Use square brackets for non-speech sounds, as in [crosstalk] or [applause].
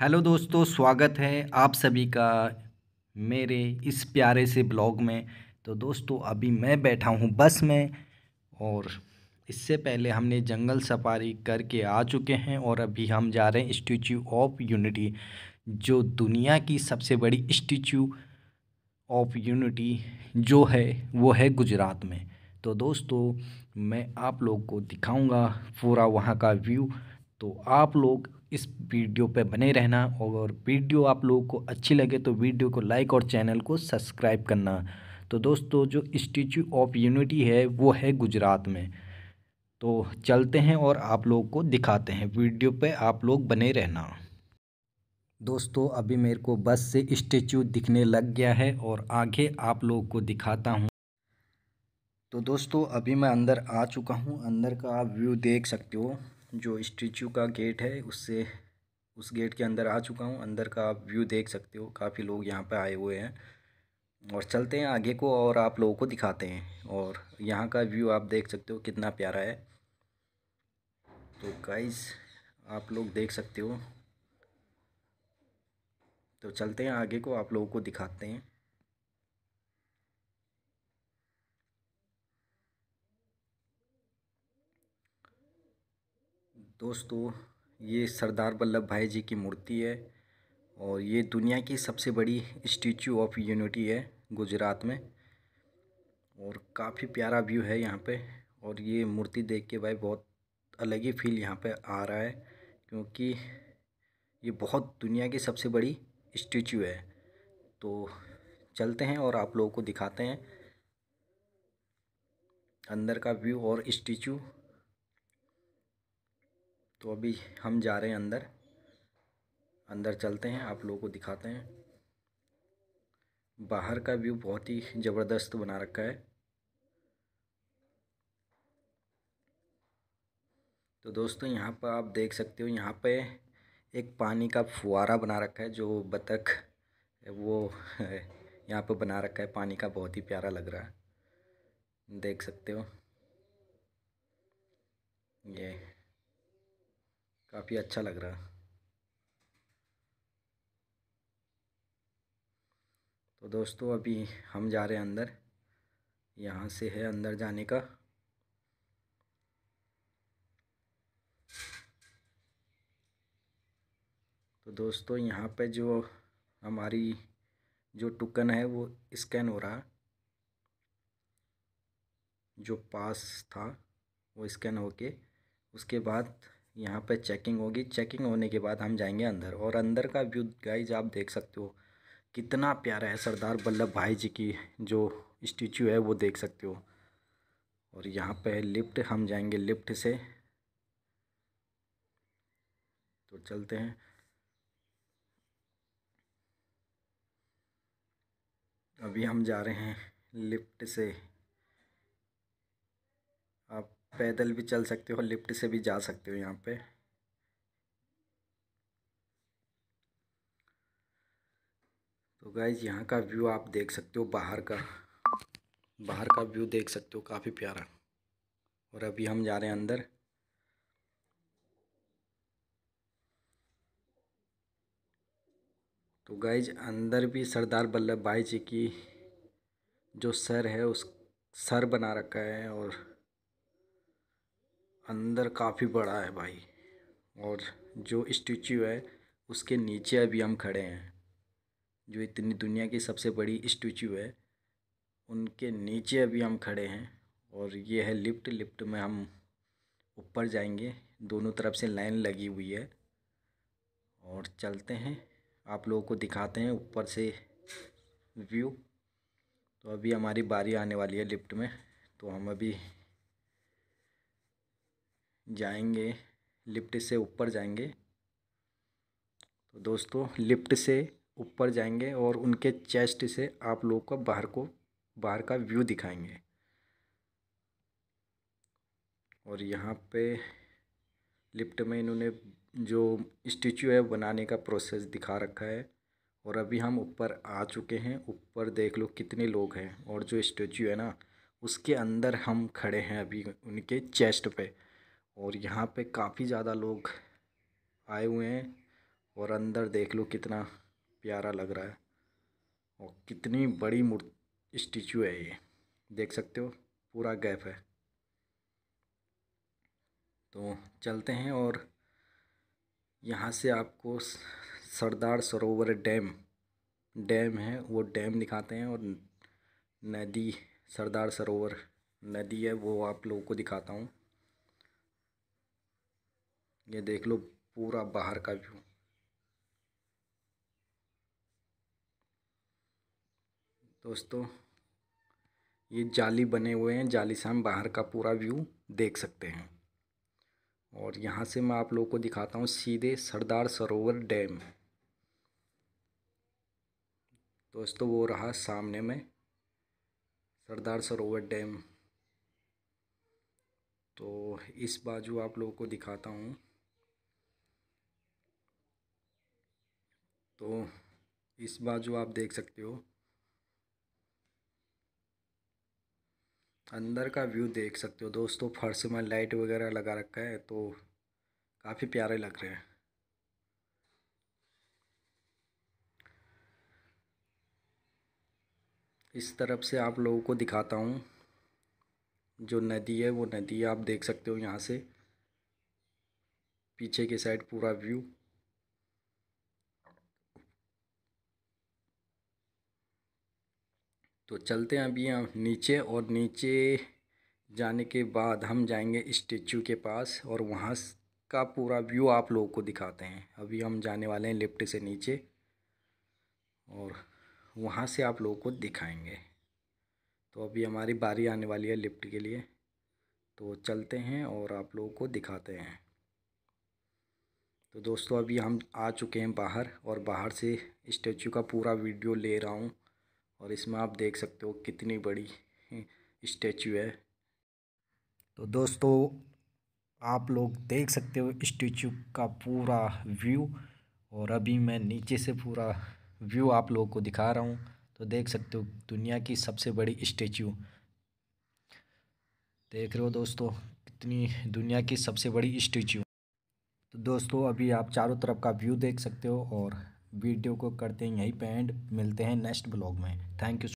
hello दोस्तों स्वागत है आप सभी का मेरे इस प्यारे से ब्लॉग में तो दोस्तों अभी मैं बैठा हूँ बस में और इससे पहले हमने जंगल सफारी करके आ चुके हैं और अभी हम जा रहे हैं स्टेचू ऑफ यूनिटी जो दुनिया की सबसे बड़ी स्टेचू ऑफ यूनिटी जो है वो है गुजरात में तो दोस्तों मैं आप लोग को दिखाऊंगा पूरा वहाँ का व्यू तो आप लोग इस वीडियो पे बने रहना और वीडियो आप लोगों को अच्छी लगे तो वीडियो को लाइक और चैनल को सब्सक्राइब करना तो दोस्तों जो स्टेचू ऑफ यूनिटी है वो है गुजरात में तो चलते हैं और आप लोगों को दिखाते हैं वीडियो पे आप लोग बने रहना दोस्तों अभी मेरे को बस से स्टेचू दिखने लग गया है और आगे आप लोगों को दिखाता हूँ तो दोस्तों अभी मैं अंदर आ चुका हूँ अंदर का आप व्यू देख सकते हो जो स्टेचू का गेट है उससे उस गेट के अंदर आ चुका हूँ अंदर का आप व्यू देख सकते हो काफ़ी लोग यहाँ पर आए हुए हैं और चलते हैं आगे को और आप लोगों को दिखाते हैं और यहाँ का व्यू आप देख सकते हो कितना प्यारा है तो गाइस आप लोग देख सकते हो तो चलते हैं आगे को आप लोगों को दिखाते हैं दोस्तों ये सरदार वल्लभ भाई जी की मूर्ति है और ये दुनिया की सबसे बड़ी स्टेचू ऑफ यूनिटी है गुजरात में और काफ़ी प्यारा व्यू है यहाँ पे और ये मूर्ति देख के भाई बहुत अलग ही फील यहाँ पे आ रहा है क्योंकि ये बहुत दुनिया की सबसे बड़ी स्टेचू है तो चलते हैं और आप लोगों को दिखाते हैं अंदर का व्यू और स्टेचू तो अभी हम जा रहे हैं अंदर अंदर चलते हैं आप लोगों को दिखाते हैं बाहर का व्यू बहुत ही ज़बरदस्त बना रखा है तो दोस्तों यहाँ पर आप देख सकते हो यहाँ पे एक पानी का फुहारा बना रखा है जो बतख वो [laughs] यहाँ पर बना रखा है पानी का बहुत ही प्यारा लग रहा है देख सकते हो ये काफ़ी अच्छा लग रहा तो दोस्तों अभी हम जा रहे हैं अंदर यहाँ से है अंदर जाने का तो दोस्तों यहाँ पे जो हमारी जो टुकन है वो स्कैन हो रहा जो पास था वो स्कैन होके उसके बाद यहाँ पे चेकिंग होगी चेकिंग होने के बाद हम जाएंगे अंदर और अंदर का व्यू गाइज आप देख सकते हो कितना प्यारा है सरदार वल्लभ भाई जी की जो स्टेचू है वो देख सकते हो और यहाँ पे लिफ्ट हम जाएंगे लिफ्ट से तो चलते हैं अभी हम जा रहे हैं लिफ्ट से पैदल भी चल सकते हो लिफ्ट से भी जा सकते हो यहाँ पे तो गाइज यहाँ का व्यू आप देख सकते हो बाहर का बाहर का व्यू देख सकते हो काफ़ी प्यारा और अभी हम जा रहे हैं अंदर तो गाइज अंदर भी सरदार वल्लभ भाई जी की जो सर है उस सर बना रखा है और अंदर काफ़ी बड़ा है भाई और जो स्टैचू है उसके नीचे अभी हम खड़े हैं जो इतनी दुनिया की सबसे बड़ी स्टैचू है उनके नीचे अभी हम खड़े हैं और ये है लिफ्ट लिफ्ट में हम ऊपर जाएंगे दोनों तरफ से लाइन लगी हुई है और चलते हैं आप लोगों को दिखाते हैं ऊपर से व्यू तो अभी हमारी बारी आने वाली है लिफ्ट में तो हम अभी जाएंगे लिफ्ट से ऊपर जाएंगे तो दोस्तों लिफ्ट से ऊपर जाएंगे और उनके चेस्ट से आप लोगों को बाहर को बाहर का व्यू दिखाएंगे और यहाँ पे लिफ्ट में इन्होंने जो स्टेचू है बनाने का प्रोसेस दिखा रखा है और अभी हम ऊपर आ चुके हैं ऊपर देख लो कितने लोग हैं और जो स्टेचू है ना उसके अंदर हम खड़े हैं अभी उनके चेस्ट पे और यहाँ पे काफ़ी ज़्यादा लोग आए हुए हैं और अंदर देख लो कितना प्यारा लग रहा है और कितनी बड़ी मूर् स्टेचू है ये देख सकते हो पूरा गैप है तो चलते हैं और यहाँ से आपको सरदार सरोवर डैम डैम है वो डैम दिखाते हैं और नदी सरदार सरोवर नदी है वो आप लोगों को दिखाता हूँ ये देख लो पूरा बाहर का व्यू दोस्तों ये जाली बने हुए हैं जाली से हम बाहर का पूरा व्यू देख सकते हैं और यहाँ से मैं आप लोगों को दिखाता हूँ सीधे सरदार सरोवर डैम दोस्तों वो रहा सामने में सरदार सरोवर डैम तो इस बाजू आप लोगों को दिखाता हूँ तो इस बाजू आप देख सकते हो अंदर का व्यू देख सकते हो दोस्तों फर्श में लाइट वगैरह लगा रखा है तो काफ़ी प्यारे लग रहे हैं इस तरफ से आप लोगों को दिखाता हूँ जो नदी है वो नदी आप देख सकते हो यहाँ से पीछे के साइड पूरा व्यू तो चलते हैं अभी हम नीचे और नीचे जाने के बाद हम जाएंगे स्टेचू के पास और वहाँ का पूरा व्यू आप लोगों को दिखाते हैं अभी हम जाने वाले हैं लिफ्ट से नीचे और वहाँ से आप लोगों को दिखाएंगे तो अभी हमारी बारी आने वाली है लिफ्ट के लिए तो चलते हैं और आप लोगों को दिखाते हैं तो दोस्तों अभी हम आ चुके हैं बाहर और बाहर से स्टेचू का पूरा वीडियो ले रहा हूँ और इसमें आप देख सकते हो कितनी बड़ी स्टैचू है तो दोस्तों आप लोग देख सकते हो स्टैचू का पूरा व्यू और अभी मैं नीचे से पूरा व्यू आप लोगों को दिखा रहा हूँ तो देख सकते हो दुनिया की सबसे बड़ी स्टैचू देख रहे हो दोस्तों कितनी दुनिया की सबसे बड़ी स्टैचू तो दोस्तों अभी आप चारों तरफ का व्यू देख सकते हो और वीडियो को करते हैं यहीं पे एंड मिलते हैं नेक्स्ट ब्लॉग में थैंक यू